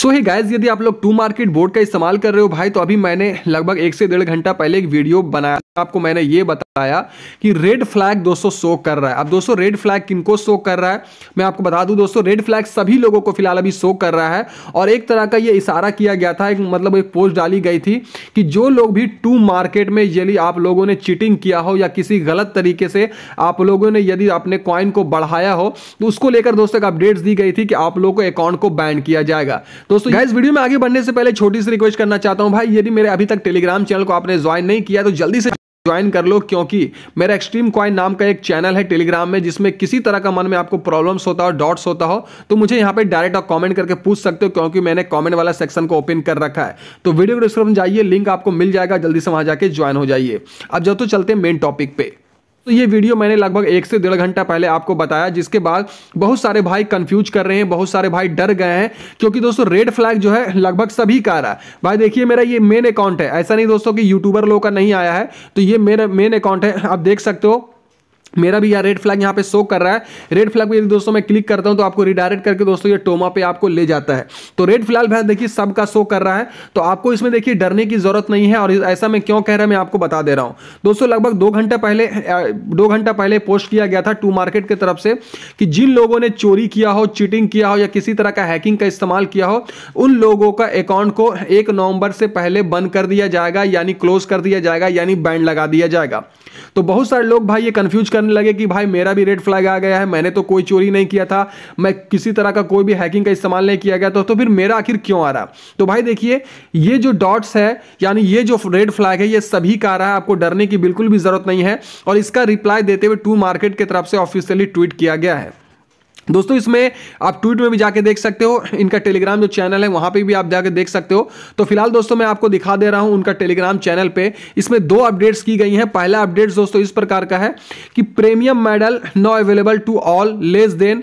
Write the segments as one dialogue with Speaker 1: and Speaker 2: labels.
Speaker 1: सो ही guys यदि आप लोग टू मार्केट बोर्ड का इस्तेमाल कर रहे हो भाई तो अभी मैंने लगभग एक से डेढ़ घंटा पहले एक वीडियो बनाया आपको मैंने ये बताया कि रेड फ्लैग दोस्तों शो कर रहा है अब दोस्तों रेड फ्लैग किनको शो कर रहा है मैं आपको बता दूं दोस्तों रेड फ्लैग सभी लोगों को फिलहाल अभी शो कर रहा है और एक तरह का ये इशारा किया गया था एक मतलब एक पोस्ट डाली गई थी कि जो लोग भी टू मार्केट में यदि आप लोगों ने चीटिंग किया हो या किसी गलत तरीके से आप लोगों ने यदि अपने क्वाइन को बढ़ाया हो तो उसको लेकर दोस्तों एक अपडेट्स दी गई थी कि आप लोगों को अकाउंट को बैन किया जाएगा दोस्तों गाइस वीडियो में आगे बढ़ने से पहले छोटी सी रिक्वेस्ट करना चाहता हूं भाई यदि मेरे अभी तक टेलीग्राम चैनल को आपने ज्वाइन नहीं किया तो जल्दी से ज्वाइन कर लो क्योंकि मेरा एक्सट्रीम क्वाइन नाम का एक चैनल है टेलीग्राम में जिसमें किसी तरह का मन में आपको प्रॉब्लम्स होता हो डॉट्स होता हो तो मुझे यहाँ पे डायरेक्ट आप कमेंट करके पूछ सकते हो क्योंकि मैंने कमेंट वाला सेक्शन को ओपन कर रखा है तो वीडियो डिस्क्रिप्शन जाइए लिंक आपको मिल जाएगा जल्दी से वहाँ जाके ज्वाइन हो जाइए अब जब तो चलते मेन टॉपिक पे तो ये वीडियो मैंने लगभग एक से डेढ़ घंटा पहले आपको बताया जिसके बाद बहुत सारे भाई कंफ्यूज कर रहे हैं बहुत सारे भाई डर गए हैं क्योंकि दोस्तों रेड फ्लैग जो है लगभग सभी का आ रहा है भाई देखिए मेरा ये मेन अकाउंट है ऐसा नहीं दोस्तों कि यूट्यूबर लोगों का नहीं आया है तो ये मेरा मेन अकाउंट है आप देख सकते हो मेरा भी यार रेड फ्लैग यहाँ पे शो कर रहा है रेड फ्लैग पे यदि दोस्तों मैं क्लिक करता हूँ तो आपको रिडायरेक्ट करके दोस्तों ये टोमा पे आपको ले जाता है तो रेड फ्लैग भैया देखिए सबका शो कर रहा है तो आपको इसमें देखिए डरने की जरूरत नहीं है और ऐसा मैं क्यों कह रहा है मैं आपको बता दे रहा हूँ दोस्तों लगभग दो घंटे पहले दो घंटा पहले पोस्ट किया गया था टू मार्केट की तरफ से कि जिन लोगों ने चोरी किया हो चीटिंग किया हो या किसी तरह का हैकिंग का इस्तेमाल किया हो उन लोगों का अकाउंट को एक नवंबर से पहले बंद कर दिया जाएगा यानी क्लोज कर दिया जाएगा यानी बैंड लगा दिया जाएगा तो बहुत सारे लोग भाई ये कन्फ्यूज कर करने लगे कि भाई मेरा भी रेड फ्लैग आ गया है मैंने तो कोई चोरी नहीं किया था मैं किसी तरह का कोई भी हैकिंग का इस्तेमाल नहीं किया गया था तो फिर मेरा आखिर क्यों आ रहा तो भाई देखिए ये जो डॉट्स है यानी ये जो रेड फ्लैग है ये सभी का आ रहा है आपको डरने की बिल्कुल भी जरूरत नहीं है और इसका रिप्लाई देते हुए टू मार्केट की तरफ से ऑफिशियली ट्वीट किया गया है दोस्तों इसमें आप ट्वीट में भी जाके देख सकते हो इनका टेलीग्राम जो चैनल है वहां पे भी आप जाके देख सकते हो तो फिलहाल दोस्तों मैं आपको दिखा दे रहा हूं उनका टेलीग्राम चैनल पे इसमें दो अपडेट्स की गई हैं पहला अपडेट दोस्तों इस प्रकार का है कि premium medal not available to all less than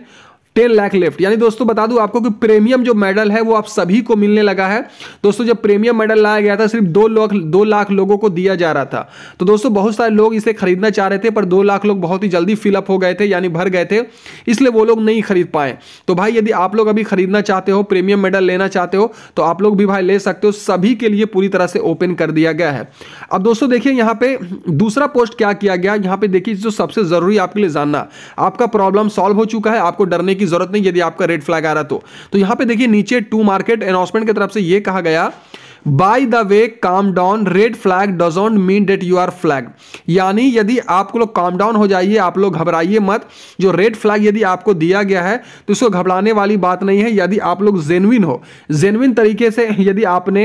Speaker 1: ten lakh left यानी दोस्तों बता दूं आपको कि प्रीमियम जो मेडल है वो आप सभी को मिलने लगा है दोस्तों जब प्रीमियम मेडल लाया गया था सिर्फ दो लाख दो लाख लोगों को दिया जा रहा था तो दोस्तों बहुत सारे लोग इसे खरीदना चाह रहे थे पर दो लाख लोग बहुत ही जल्दी फिलअप हो गए थे यानी भर गए थे इसलिए वो लोग नहीं खरीद पाए तो भाई यदि आप लोग अभी खरीदना चाहते हो प्रीमियम मेडल लेना चाहते हो तो आप लोग भी भाई ले सकते हो सभी के लिए पूरी तरह से ओपन कर दिया गया है अब दोस्तों देखिए यहाँ पे दूसरा पोस्ट क्या किया गया यहाँ पे देखिए जो सबसे जरूरी आपके लिए जानना आपका प्रॉब्लम सॉल्व हो चुका है आपको डरने की की जरूरत नहीं यदि आपका रेड फ्लैग आ रहा तो, तो यहां पे देखिए नीचे टू मार्केट अनाउंसमेंट की तरफ से यह कहा गया By the way, calm down. Red flag doesn't mean that you are flag. यानी यदि आप लोग calm down हो जाइए आप लोग घबराइए मत जो red flag यदि आपको दिया गया है तो इसको घबराने वाली बात नहीं है यदि आप लोग genuine हो genuine तरीके से यदि आपने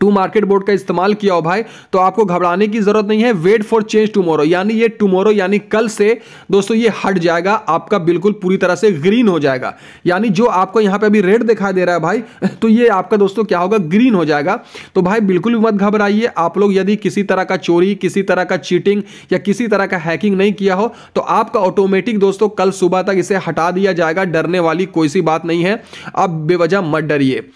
Speaker 1: टू मार्केट बोर्ड का इस्तेमाल किया हो भाई तो आपको घबराने की जरूरत नहीं है वेट फॉर चेंज टुमोरो यानी ये टूमोरो यानी कल से दोस्तों ये हट जाएगा आपका बिल्कुल पूरी तरह से ग्रीन हो जाएगा यानी जो आपको यहाँ पे अभी रेड दिखाई दे रहा है भाई तो ये आपका दोस्तों क्या होगा ग्रीन हो जाएगा तो भाई बिल्कुल भी मत घबराइए आप लोग यदि किसी तरह का चोरी किसी तरह का चीटिंग या किसी तरह का हैकिंग नहीं किया हो तो आपका ऑटोमेटिक दोस्तों कल सुबह तक इसे हटा दिया जाएगा डरने वाली कोई सी बात नहीं है आप बेवजह मत डरिए